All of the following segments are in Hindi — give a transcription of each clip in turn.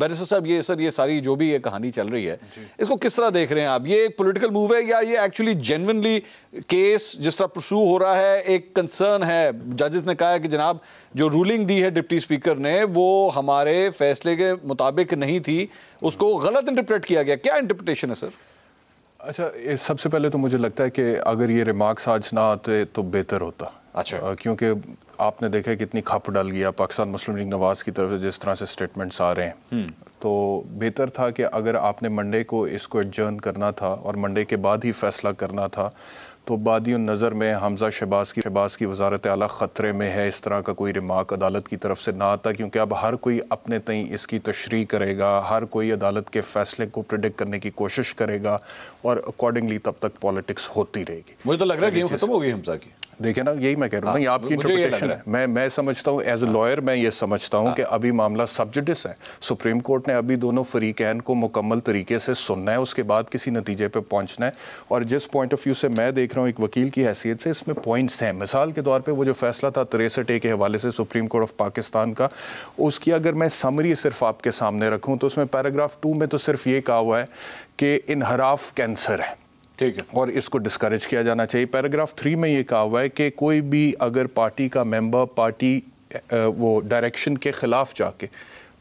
बैरिस्टर साहब ये सर ये सारी जो भी ये कहानी चल रही है इसको किस तरह देख रहे हैं आप ये एक पोलिटिकल मूव है या ये एक्चुअली जेनविनली केस जिस तरह प्रसू हो रहा है एक कंसर्न है जजेस ने कहा है कि जनाब जो रूलिंग दी है डिप्टी स्पीकर ने वो हमारे फैसले के मुताबिक नहीं थी उसको हम्म। गलत इंटरप्रेट किया गया क्या इंटरप्रटेशन है सर अच्छा सबसे पहले तो मुझे लगता है कि अगर ये रिमार्क्स आज ना आते तो बेहतर होता अच्छा क्योंकि आपने देखा कितनी खप डल गया पाकिस्तान मुस्लिम लीग नवाज़ की तरफ से जिस तरह से स्टेटमेंट्स आ रहे हैं हम्म। तो बेहतर था कि अगर आपने मंडे को इसको एडजर्न करना था और मंडे के बाद ही फैसला करना था तो बादी नज़र में हमजा शहबाज की शहबाज की वजारत आला ख़तरे में है इस तरह का कोई रिमार्क अदालत की तरफ से ना आता क्योंकि अब हर कोई अपने तई इसकी तशरी करेगा हर कोई अदालत के फैसले को प्रडिक करने की कोशिश करेगा और अकॉर्डिंगली तब तक पॉलिटिक्स होती रहेगी मुझे तो लग रहा है तो गेम ख़त्म हो गई हमजा की देखिए ना यही मैं कह रहा हूँ हाँ, आपकी इंटरप्रिटेशन है मैं मैं समझता हूँ एज ए लॉयर मैं ये समझता हूँ हाँ। कि अभी मामला सब्जिडिस है सुप्रीम कोर्ट ने अभी दोनों फरीकैन को मुकम्मल तरीके से सुनना है उसके बाद किसी नतीजे पर पहुँचना है और जिस पॉइंट ऑफ व्यू से मैं देख रहा हूँ एक वकील की हैसियत से इसमें पॉइंट्स हैं मिसाल के तौर पर वो जो फैसला था तिरसठ ए के हवाले से सुप्रीम कोर्ट ऑफ पाकिस्तान का उसकी अगर मैं समरी सिर्फ आपके सामने रखूँ तो उसमें पैराग्राफ टू में तो सिर्फ ये कहा हुआ है कि इनहराफ कैंसर है ठीक है और इसको डिस्करेज किया जाना चाहिए पैराग्राफ थ्री में ये कहा हुआ है कि कोई भी अगर पार्टी का मेंबर पार्टी वो डायरेक्शन के ख़िलाफ़ जाके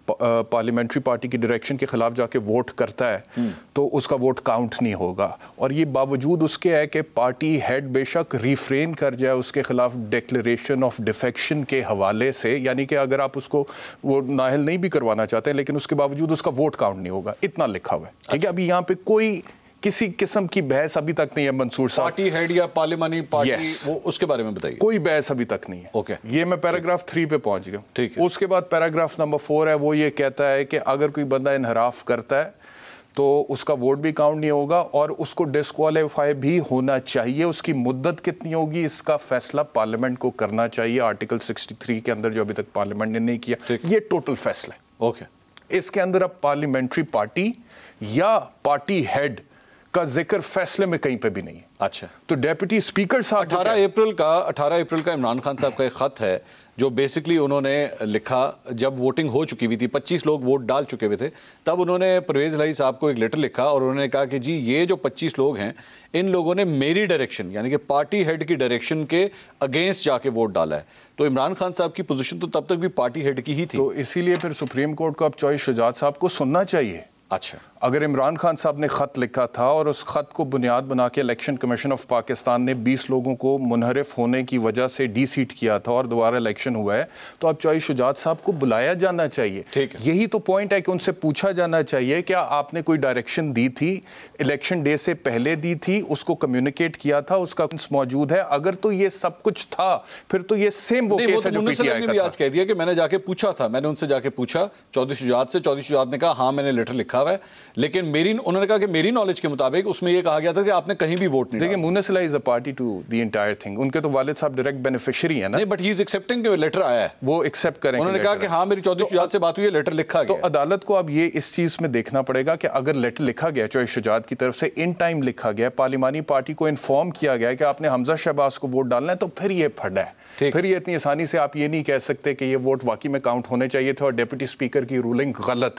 पार्लियामेंट्री पार्टी की डायरेक्शन के ख़िलाफ़ जाके वोट करता है हम्म। तो उसका वोट काउंट नहीं होगा और ये बावजूद उसके है कि पार्टी हेड बेशक रिफ्रेन कर जाए उसके ख़िलाफ़ डिक्लेरेशन ऑफ डिफेक्शन के हवाले से यानी कि अगर आप उसको वो नाहल नहीं भी करवाना चाहते हैं लेकिन उसके बावजूद उसका वोट काउंट नहीं होगा इतना लिखा हुआ है ठीक है अच्छा। अभी यहाँ पर कोई किसी किस्म की बहस अभी तक नहीं है मंसूर साहब पार्टी हेड या पार्लियामानी पार्टी yes. वो उसके बारे में बताइए कोई बहस अभी तक नहीं है ओके okay. ये मैं पैराग्राफ थ्री पे पहुंच गया ठीक है उसके बाद पैराग्राफ नंबर फोर है वो ये कहता है कि अगर कोई बंदा इनहराफ करता है तो उसका वोट भी काउंट नहीं होगा और उसको डिसक्वालीफाई भी होना चाहिए उसकी मुद्दत कितनी होगी इसका फैसला पार्लियामेंट को करना चाहिए आर्टिकल 63 के अंदर जो अभी तक पार्लियामेंट ने नहीं किया ये टोटल फैसला है ओके इसके अंदर अब पार्लियामेंट्री पार्टी या पार्टी हेड का जिक्र फैसले में कहीं पे भी नहीं है अच्छा तो डेप्यूटी स्पीकर साहब अठारह अप्रैल का अठारह अप्रैल का इमरान खान साहब का एक खत है जो बेसिकली उन्होंने लिखा जब वोटिंग हो चुकी हुई थी 25 लोग वोट डाल चुके हुए थे तब उन्होंने परवेज लाई साहब को एक लेटर लिखा और उन्होंने कहा कि जी ये जो 25 लोग हैं इन लोगों ने मेरी डायरेक्शन यानी कि पार्टी हेड की डायरेक्शन के अगेंस्ट जाके वोट डाला है तो इमरान खान साहब की पोजीशन तो तब तक भी पार्टी हेड की ही थी तो इसीलिए फिर सुप्रीम कोर्ट को अब चॉइस शुजात साहब को सुनना चाहिए अच्छा अगर इमरान खान साहब ने ख़त लिखा था और उस ख़त को बुनियाद बना के इलेक्शन कमीशन ऑफ पाकिस्तान ने 20 लोगों को मुनहरफ होने की वजह से डी सीट किया था और दोबारा इलेक्शन हुआ है तो अब चौहरी शुजात साहब को बुलाया जाना चाहिए ठीक है यही तो पॉइंट है कि उनसे पूछा जाना चाहिए क्या आपने कोई डायरेक्शन दी थी इलेक्शन डे से पहले दी थी उसको कम्युनिकेट किया था उसका मौजूद है अगर तो ये सब कुछ था फिर तो ये सेम वो तो आज कह दिया कि मैंने जाके पूछा था मैंने उनसे जाके पूछा चौधरी शुजात से चौधरी शुजात ने कहा हाँ मैंने लेटर लिखा लिखा हुआ है लेकिन मेरी उन्होंने कहा कि मेरी नॉलेज के मुताबिक उसमें यह कहा गया था कि आपने कहीं भी वोट नहीं देखिए मुनसिला is a party to the entire thing उनके तो वालिद साहब डायरेक्ट बेनिफिशियरी है ना but he is accepting letter आया है वो एक्सेप्ट करें उन्होंने कहा कि हाँ मेरी चौधरी तो शुजात से बात हुई है लेटर लिखा तो गया तो अदालत को अब ये इस चीज़ में देखना पड़ेगा कि अगर लेटर लिखा गया चौधरी शुजात की तरफ से इन टाइम लिखा गया पार्लिमानी पार्टी को इन्फॉर्म किया गया कि आपने हमजा शहबाज को वोट डालना है तो फिर ये फटा है फिर ये इतनी आसानी से आप ये नहीं कह सकते कि ये वोट वाकई में काउंट होने चाहिए थे और डिप्टी स्पीकर की रूलिंग गलत